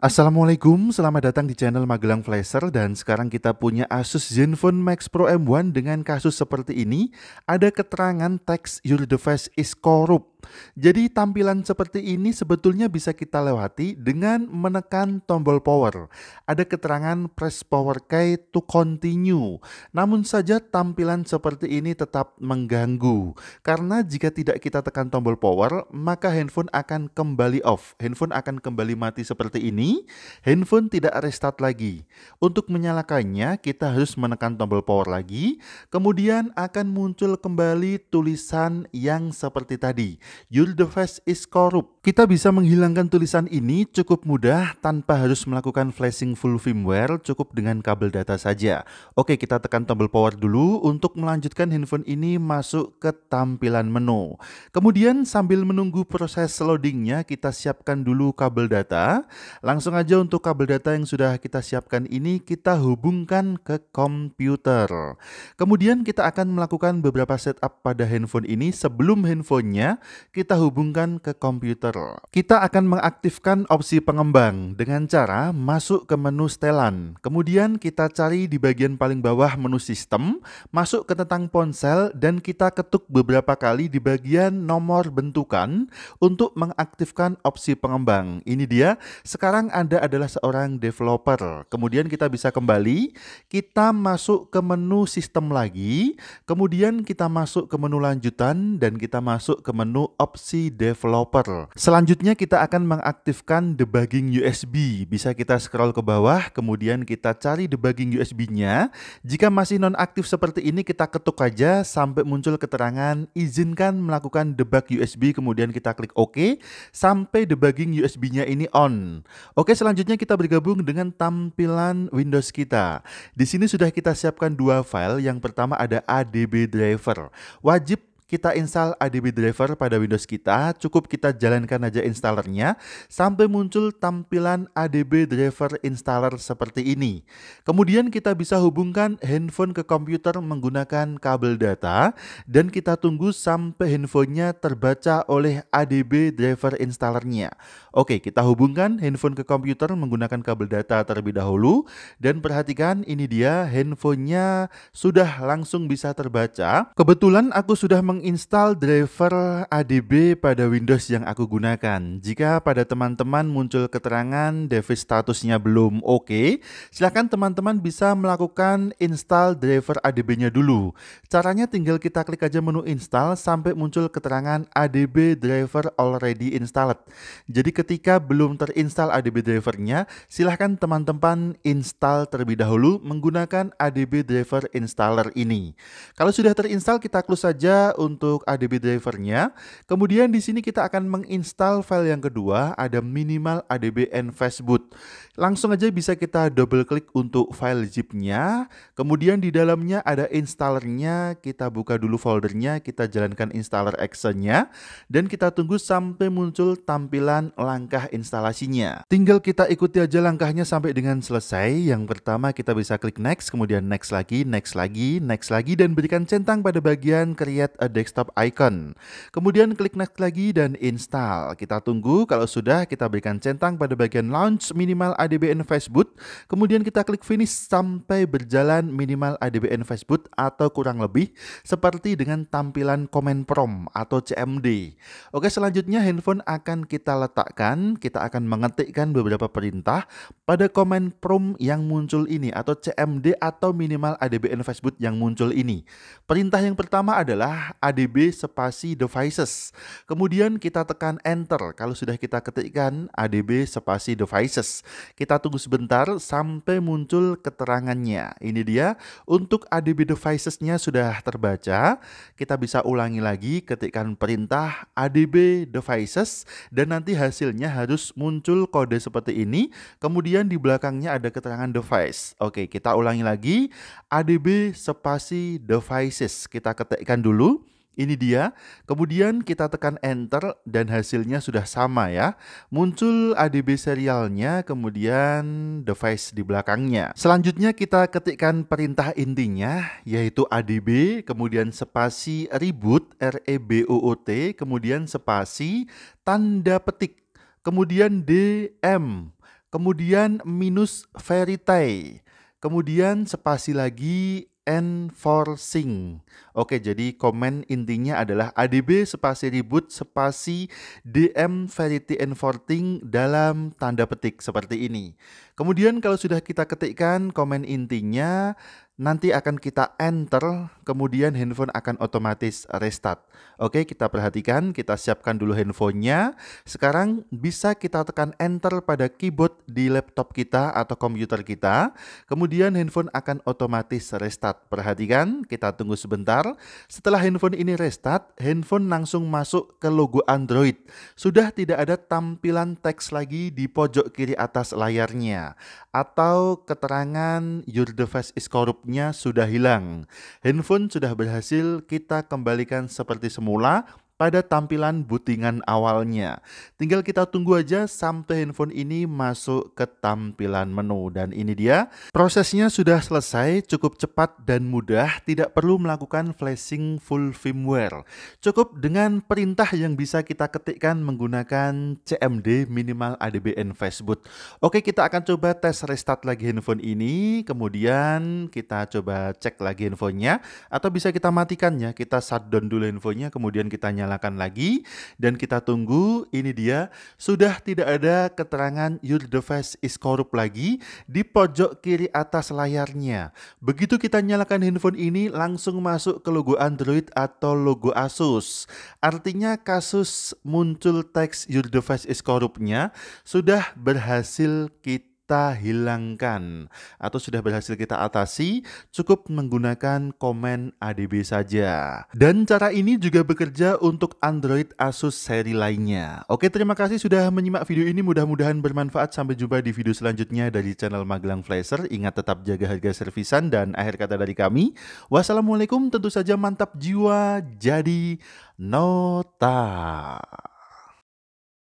Assalamualaikum, selamat datang di channel Magelang Flasher dan sekarang kita punya Asus Zenfone Max Pro M1 dengan kasus seperti ini. Ada keterangan teks your device is corrupt. Jadi tampilan seperti ini sebetulnya bisa kita lewati dengan menekan tombol power. Ada keterangan press power key to continue. Namun saja tampilan seperti ini tetap mengganggu. Karena jika tidak kita tekan tombol power, maka handphone akan kembali off. Handphone akan kembali mati seperti ini. Handphone tidak restart lagi. Untuk menyalakannya, kita harus menekan tombol power lagi. Kemudian akan muncul kembali tulisan yang seperti tadi face is corrupt. Kita bisa menghilangkan tulisan ini cukup mudah tanpa harus melakukan flashing full firmware, cukup dengan kabel data saja. Oke, kita tekan tombol power dulu untuk melanjutkan handphone ini masuk ke tampilan menu. Kemudian sambil menunggu proses loadingnya, kita siapkan dulu kabel data. Langsung aja untuk kabel data yang sudah kita siapkan ini, kita hubungkan ke komputer. Kemudian kita akan melakukan beberapa setup pada handphone ini sebelum handphonenya kita hubungkan ke komputer. Kita akan mengaktifkan opsi pengembang dengan cara masuk ke menu setelan. Kemudian kita cari di bagian paling bawah menu sistem, masuk ke tentang ponsel, dan kita ketuk beberapa kali di bagian nomor bentukan untuk mengaktifkan opsi pengembang. Ini dia, sekarang Anda adalah seorang developer. Kemudian kita bisa kembali, kita masuk ke menu sistem lagi, kemudian kita masuk ke menu lanjutan, dan kita masuk ke menu opsi developer. Selanjutnya kita akan mengaktifkan debugging USB. Bisa kita scroll ke bawah, kemudian kita cari debugging USB-nya. Jika masih nonaktif seperti ini, kita ketuk aja sampai muncul keterangan izinkan melakukan debug USB, kemudian kita klik OK sampai debugging USB-nya ini on. Oke, selanjutnya kita bergabung dengan tampilan Windows kita. Di sini sudah kita siapkan dua file. Yang pertama ada ADB driver. Wajib kita install ADB Driver pada Windows kita, cukup kita jalankan aja installernya sampai muncul tampilan ADB Driver Installer seperti ini. Kemudian kita bisa hubungkan handphone ke komputer menggunakan kabel data dan kita tunggu sampai handphonenya terbaca oleh ADB Driver Installernya. Oke, kita hubungkan handphone ke komputer menggunakan kabel data terlebih dahulu dan perhatikan ini dia handphonenya sudah langsung bisa terbaca. Kebetulan aku sudah meng menginstal driver ADB pada Windows yang aku gunakan. Jika pada teman-teman muncul keterangan device statusnya belum oke, okay, silakan teman-teman bisa melakukan install driver ADB-nya dulu. Caranya tinggal kita klik aja menu install sampai muncul keterangan ADB driver already installed. Jadi ketika belum terinstall ADB drivernya, silahkan teman-teman install terlebih dahulu menggunakan ADB driver installer ini. Kalau sudah terinstall kita close saja untuk untuk ADB drivernya. Kemudian di sini kita akan menginstal file yang kedua, ada minimal ADB and Fastboot. Langsung aja bisa kita double klik untuk file zipnya. Kemudian di dalamnya ada installernya, kita buka dulu foldernya, kita jalankan installer action-nya dan kita tunggu sampai muncul tampilan langkah instalasinya. Tinggal kita ikuti aja langkahnya sampai dengan selesai. Yang pertama kita bisa klik next, kemudian next lagi, next lagi, next lagi dan berikan centang pada bagian create a desktop icon. Kemudian klik next lagi dan install. Kita tunggu kalau sudah kita berikan centang pada bagian launch minimal ADBN Facebook. Kemudian kita klik finish sampai berjalan minimal ADBN Facebook atau kurang lebih seperti dengan tampilan comment prom atau CMD. Oke, selanjutnya handphone akan kita letakkan, kita akan mengetikkan beberapa perintah pada comment prom yang muncul ini atau CMD atau minimal ADBN Facebook yang muncul ini. Perintah yang pertama adalah adb spasi devices. Kemudian kita tekan enter kalau sudah kita ketikkan adb spasi devices. Kita tunggu sebentar sampai muncul keterangannya. Ini dia, untuk adb devicesnya sudah terbaca. Kita bisa ulangi lagi ketikkan perintah adb devices dan nanti hasilnya harus muncul kode seperti ini. Kemudian di belakangnya ada keterangan device. Oke, kita ulangi lagi adb spasi devices. Kita ketikkan dulu ini dia. Kemudian kita tekan enter dan hasilnya sudah sama ya. Muncul ADB serialnya, kemudian device di belakangnya. Selanjutnya kita ketikkan perintah intinya yaitu ADB, kemudian spasi reboot REBOOT, kemudian spasi tanda petik, kemudian DM, kemudian minus verify, kemudian spasi lagi enforcing. Oke, jadi komen intinya adalah ADB spasi ribut spasi DM Verity Enforcing dalam tanda petik seperti ini. Kemudian kalau sudah kita ketikkan komen intinya nanti akan kita enter, kemudian handphone akan otomatis restart. Oke, kita perhatikan, kita siapkan dulu handphonenya. Sekarang bisa kita tekan enter pada keyboard di laptop kita atau komputer kita. Kemudian handphone akan otomatis restart. Perhatikan, kita tunggu sebentar. Setelah handphone ini restart, handphone langsung masuk ke logo Android. Sudah tidak ada tampilan teks lagi di pojok kiri atas layarnya. Atau keterangan your device is corrupt sudah hilang. Handphone sudah berhasil kita kembalikan seperti semula pada tampilan bootingan awalnya. Tinggal kita tunggu aja sampai handphone ini masuk ke tampilan menu. Dan ini dia, prosesnya sudah selesai, cukup cepat dan mudah, tidak perlu melakukan flashing full firmware. Cukup dengan perintah yang bisa kita ketikkan menggunakan CMD minimal ADBN Facebook. Oke, kita akan coba tes restart lagi handphone ini, kemudian kita coba cek lagi handphonenya, atau bisa kita matikannya, kita shutdown dulu handphonenya, kemudian kita nyalakan dinyalakan lagi dan kita tunggu ini dia sudah tidak ada keterangan your device is corrupt lagi di pojok kiri atas layarnya. Begitu kita nyalakan handphone ini langsung masuk ke logo Android atau logo Asus. Artinya kasus muncul teks your device is corruptnya sudah berhasil kita kita hilangkan atau sudah berhasil kita atasi, cukup menggunakan komen ADB saja. Dan cara ini juga bekerja untuk Android Asus seri lainnya. Oke, terima kasih sudah menyimak video ini. Mudah-mudahan bermanfaat. Sampai jumpa di video selanjutnya dari channel Magelang Flasher. Ingat tetap jaga harga servisan dan akhir kata dari kami. Wassalamualaikum, tentu saja mantap jiwa. Jadi, nota.